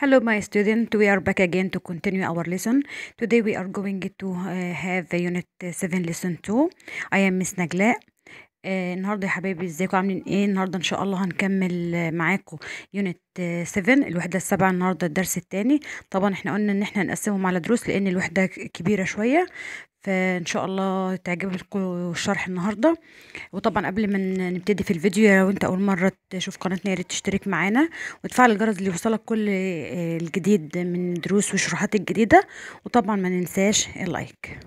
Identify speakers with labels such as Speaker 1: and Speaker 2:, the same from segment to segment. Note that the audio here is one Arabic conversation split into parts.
Speaker 1: hello my student we are back again to continue our lesson today we are going to uh, have unit uh, 7 lesson 2 i am miss nagla آه، النهارده يا حبايبي ازيكم عاملين ايه النهارده ان شاء الله هنكمل آه، معاكم يونت 7 الوحده السابعه النهارده الدرس الثاني طبعا احنا قلنا ان احنا نقسمهم على دروس لان الوحده كبيره شويه فان شاء الله تعجبكم الشرح النهارده وطبعا قبل ما نبتدي في الفيديو لو انت اول مره تشوف قناتنا يا ريت تشترك معانا وتفعل الجرس اللي يوصلك كل آه، الجديد من دروس وشروحات الجديده وطبعا ما ننساش اللايك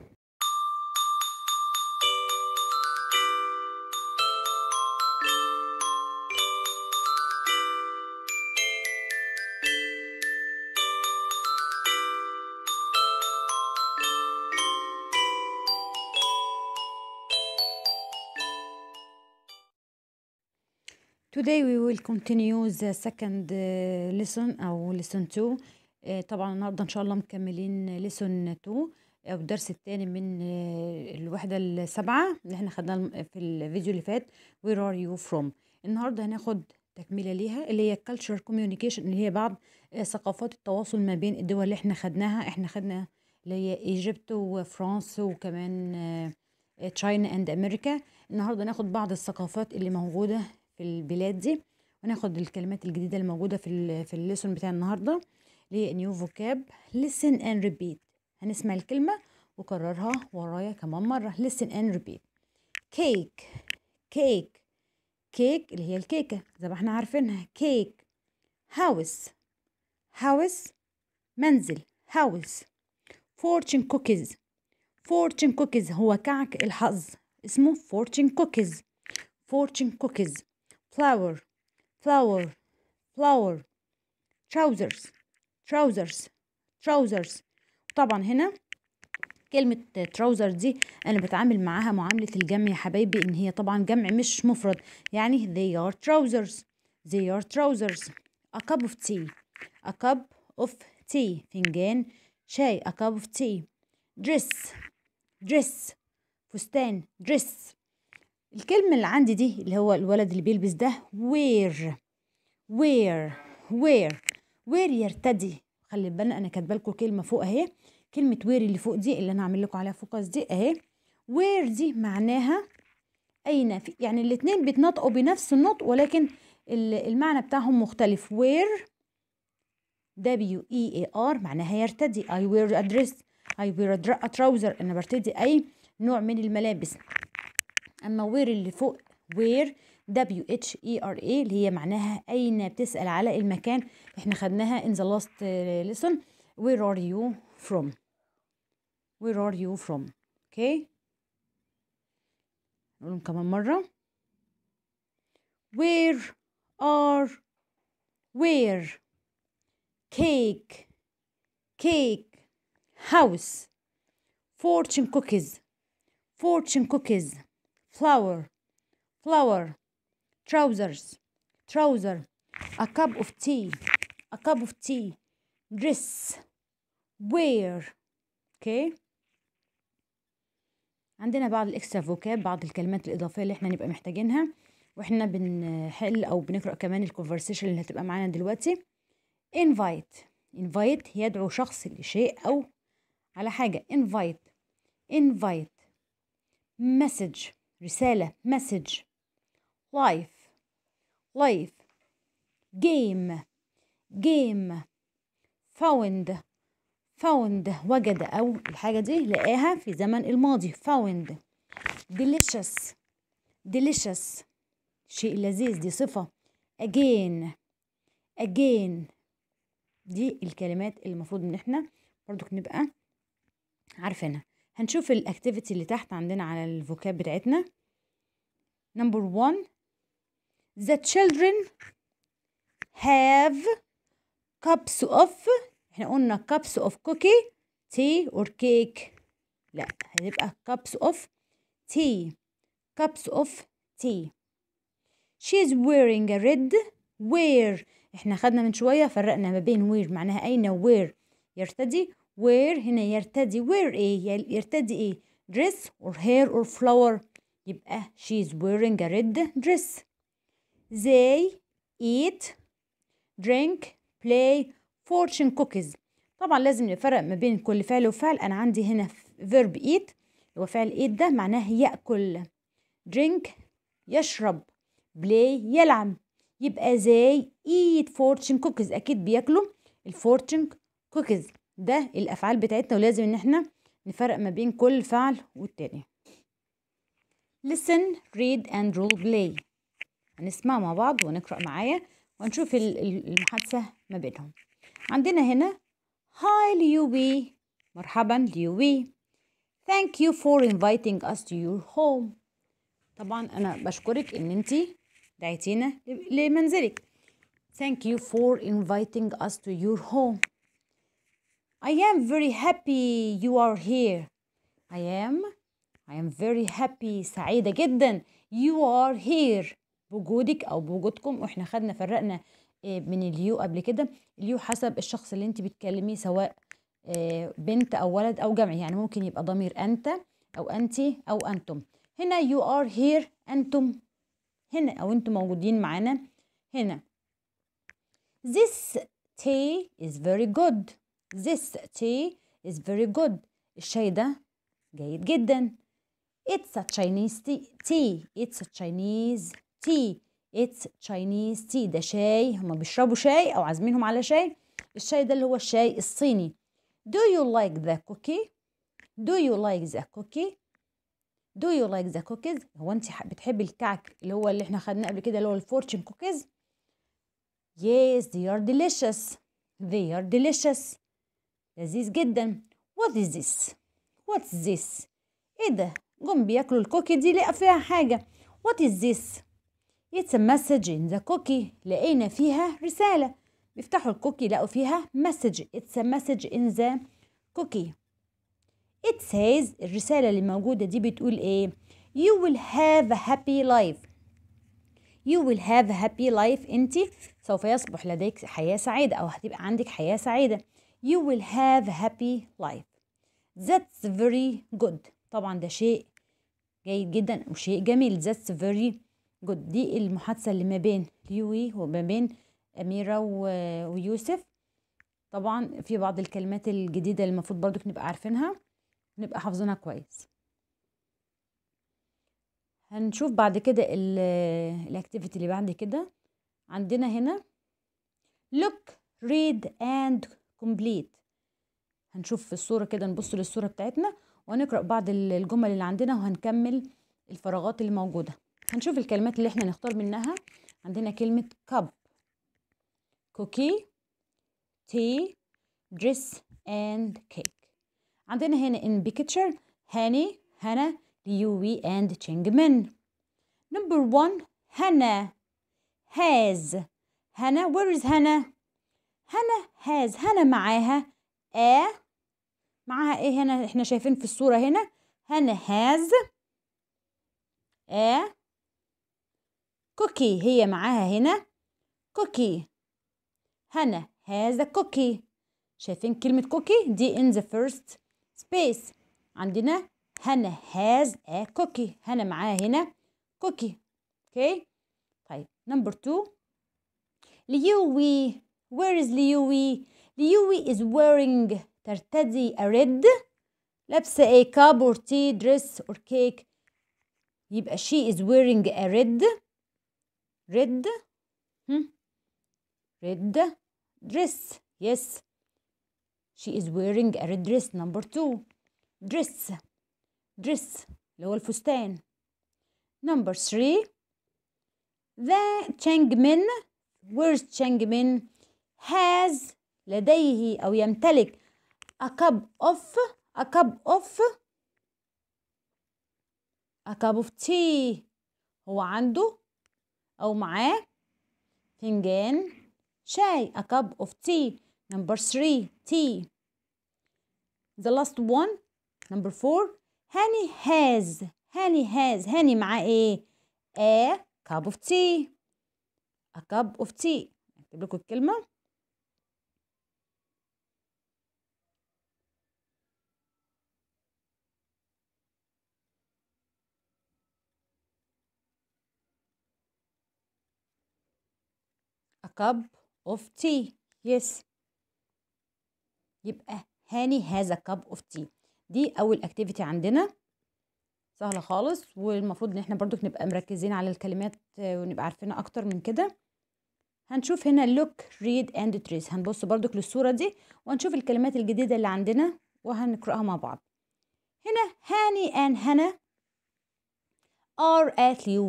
Speaker 1: Today we will continue the second uh, lesson أو lesson two uh, طبعا النهاردة إن شاء الله مكملين lesson two أو الدرس الثاني من uh, الوحدة السابعة اللي احنا خدناها في الفيديو اللي فات Where are you from النهاردة هناخد تكملة ليها اللي هي cultural communication اللي هي بعض آه، ثقافات التواصل ما بين الدول اللي احنا خدناها احنا خدنا اللي هي ايجيبت وفرنسا وكمان تشاينا اند امريكا النهارده ناخد بعض الثقافات اللي موجوده في البلاد دي وناخد الكلمات الجديدة الموجودة في في الليسون بتاع النهاردة نيو فوكاب listen and repeat هنسمع الكلمة وكررها ورايا كمان مرة listen and repeat كيك كيك كيك اللي هي الكيكة زي ما احنا عارفينها كيك هاوس هاوس منزل هاوس فورتشن كوكيز فورتشن كوكيز هو كعك الحظ اسمه فورتشن كوكيز فورتشن كوكيز flower flower flower trousers trousers trousers طبعا هنا كلمة تراوزر دي أنا بتعامل معاها معاملة الجمع يا حبايبي إن هي طبعا جمع مش مفرد يعني they are trousers they are trousers a cup of tea a cup of tea فنجان شاي a cup of tea dress dress فستان dress الكلمة اللي عندي دي اللي هو الولد اللي بيلبس ده وير وير وير وير يرتدي خلي بالنا انا كاتبه لكم كلمه فوق اهي كلمه وير اللي فوق دي اللي انا عامل لكم عليها فوكس دي اهي وير دي معناها اين في يعني الاثنين بيتنطقوا بنفس النطق ولكن المعنى بتاعهم مختلف وير W E A R معناها يرتدي I wear a dress I wear a trouser أنا برتدي أي نوع من الملابس اما وير اللي فوق وير دبليو اتش اي ار اي اللي هي معناها اين بتسال على المكان احنا خدناها in the last lesson where are you from where are you from اوكي نقولهم كمان مره where are where cake cake house fortune cookies fortune cookies flower flower trousers trouser a cup of tea a cup of tea dress wear okay عندنا بعض الاكسترا فوكاب بعض الكلمات الاضافيه اللي احنا نبقى محتاجينها واحنا بنحل او بنقرا كمان الكونفرسيشن اللي هتبقى معانا دلوقتي invite invite يدعو شخص لشيء او على حاجه invite invite message رسالة مسج life life game game found found وجد أو الحاجة دي لقاها في زمن الماضي found delicious delicious شيء لذيذ دي صفة again again دي الكلمات اللي المفروض ان احنا برضو نبقى عارفينها هنشوف الاكتيفيتي اللي تحت عندنا على الفوكاب بتاعتنا نمبر 1 the children have cups of احنا قلنا cups of cookie tea or cake لا هتبقى cups of tea cups of tea she is wearing a red wear احنا خدنا من شوية فرقنا ما بين where معناها أين where يرتدي where هنا يرتدي wear ايه يرتدي ايه dress or hair or flower يبقى she is wearing a red dress they eat drink play fortune cookies طبعا لازم نفرق ما بين كل فعل وفعل انا عندي هنا verb eat هو فعل eat ده معناه يأكل drink يشرب play يلعب يبقى they eat fortune cookies اكيد بياكلوا الفورتشن cookies ده الافعال بتاعتنا ولازم ان احنا نفرق ما بين كل فعل والتاني listen read and role play هنسمع مع بعض ونقرأ معايا ونشوف المحادثة ما بينهم عندنا هنا هاي ليوي مرحبا ليوي thank you for inviting us to your home طبعا انا بشكرك ان انت دعيتينا لمنزلك thank you for inviting us to your home I am very happy you are here. I am I am very happy سعيدة جدا you are here بوجودك أو بوجودكم وإحنا خدنا فرقنا آه، من اليو قبل كده اليو حسب الشخص اللي أنت بتكلميه سواء آه، بنت أو ولد أو جمع. يعني ممكن يبقى ضمير أنت أو أنت أو أنتم هنا you are here أنتم هنا أو أنتم موجودين معانا هنا This tea is very good This tea is very good. الشاي ده جيد جدا. It's a Chinese tea. It's a Chinese tea. It's Chinese tea. ده شاي هما بيشربوا شاي أو عازمينهم على شاي. الشاي ده اللي هو الشاي الصيني. Do you like the cookie? Do you like the cookie? Do you like the cookies? هو أنت بتحبي الكعك اللي هو اللي احنا خدناه قبل كده اللي هو الفورتشن كوكيز؟ Yes, they are delicious. They are delicious. لذيذ جدا وات از ذس وات از ذس ايه ده جم بياكلوا الكوكي دي لقى فيها حاجه وات از ذس اتس مسج ان ذا كوكي لقينا فيها رساله بيفتحوا الكوكي لقوا فيها مسج اتس مسج ان ذا كوكي it says الرسالة اللي موجودة دي بتقول ايه you will have a happy life you will have a happy life انت سوف يصبح لديك حياة سعيدة او هتبقى عندك حياة سعيدة You will have happy life. That's very good. طبعا ده شيء جيد جدا وشيء جميل. That's very good. دي المحادثة اللي ما بين يوي وما بين أميرة ويوسف. طبعا في بعض الكلمات الجديدة اللي المفروض برضو نبقى عارفينها نبقى حافظينها كويس. هنشوف بعد كده الاكتيفيتي اللي بعد كده عندنا هنا look read and كومبليت هنشوف في الصورة كده نبص للصورة بتاعتنا وهنقرأ بعض الجمل اللي عندنا وهنكمل الفراغات اللي موجودة هنشوف الكلمات اللي احنا نختار منها عندنا كلمة cup cookie tea dress and cake عندنا هنا in picture هاني هنا اند and من number one هنا has هنا where is هنا هنا هاز هنا معاها آ معاها إيه هنا إحنا شايفين في الصورة هنا هنا هاز آ كوكي هي معاها هنا كوكي هنا هاز كوكي شايفين كلمة كوكي دي ان ذا فيرست سبيس عندنا هنا هاز ا كوكي هنا معاها هنا كوكي اوكي okay. طيب نمبر 2 وي Where is ليوي؟ ليوي is wearing ترتدي a red لابسة a cup or tea dress or cake يبقى she is wearing a red red hmm? red dress yes she is wearing a red dress number two dress dress اللي هو الفستان number three the Changmin where's Changmin has لديه أو يمتلك a cup of a cup of a cup of tea هو عنده أو معاه فنجان شاي a cup of tea number three tea the last one number four هاني has هاني has هاني معاه ايه a cup of tea a cup of tea اكتب لكم الكلمه cup of tea yes يبقى هاني هذا cup of tea دي اول اكتيفيتي عندنا سهله خالص والمفروض ان احنا برضو نبقى مركزين على الكلمات آه، ونبقى عارفينها اكتر من كده هنشوف هنا look read and trace هنبص برضو للصوره دي وهنشوف الكلمات الجديده اللي عندنا وهنقراها مع بعض هنا هاني and هنا are at Liu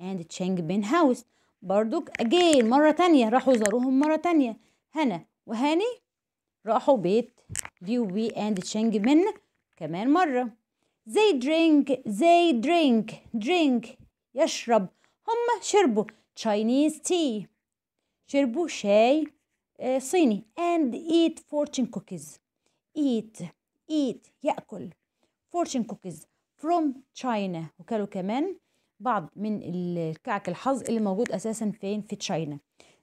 Speaker 1: and Cheng Bin house بردك أجين مرة تانية راحوا زاروهم مرة تانية هنا وهاني راحوا بيت دي بي أند تشينج من كمان مرة they drink they drink drink يشرب هم شربوا Chinese tea شربوا شاي آه، صيني and eat fortune cookies eat eat يأكل fortune cookies from China وكلوا كمان بعض من الكعك الحظ اللي موجود اساسا فين في تشاينا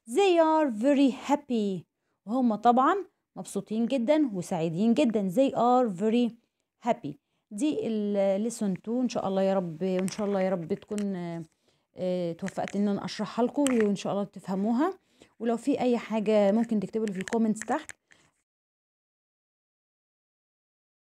Speaker 1: they are very happy وهم طبعا مبسوطين جدا وسعيدين جدا they are very happy دي الليسون 2 ان شاء الله يا رب وان شاء الله يا رب تكون آه، توفقت ان انا اشرحها لكم وان شاء الله تفهموها ولو في اي حاجه ممكن تكتبوا لي في الكومنتس تحت